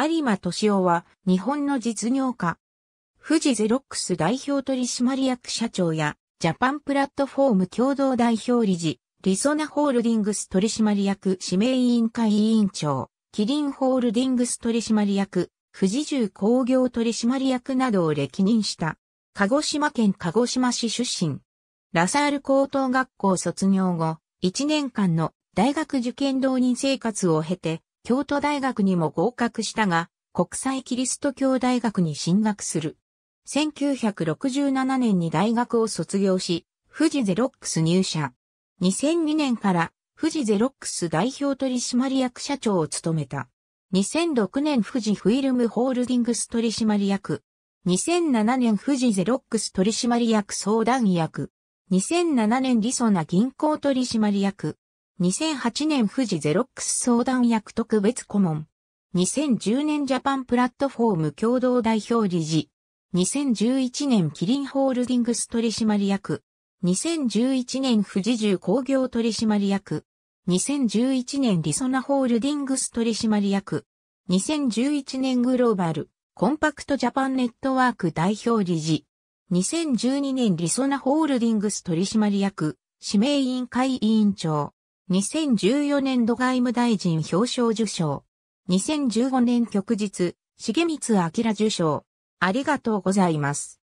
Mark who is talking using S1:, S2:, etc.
S1: 有馬敏夫は日本の実業家。富士ゼロックス代表取締役社長やジャパンプラットフォーム共同代表理事、リソナホールディングス取締役指名委員会委員長、キリンホールディングス取締役、富士重工業取締役などを歴任した。鹿児島県鹿児島市出身。ラサール高等学校卒業後、1年間の大学受験浪人生活を経て、京都大学にも合格したが、国際キリスト教大学に進学する。1967年に大学を卒業し、富士ゼロックス入社。2002年から富士ゼロックス代表取締役社長を務めた。2006年富士フィルムホールディングス取締役。2007年富士ゼロックス取締役相談役。2007年リソナ銀行取締役。2008年富士ゼロックス相談役特別顧問。2010年ジャパンプラットフォーム共同代表理事。2011年キリンホールディングス取締役。2011年富士重工業取締役。2011年リソナホールディングス取締役。2011年グローバル、コンパクトジャパンネットワーク代表理事。2012年リソナホールディングス取締役、指名委員会委員長。2014年度外務大臣表彰受賞。2015年旭日、重光明受賞。ありがとうございます。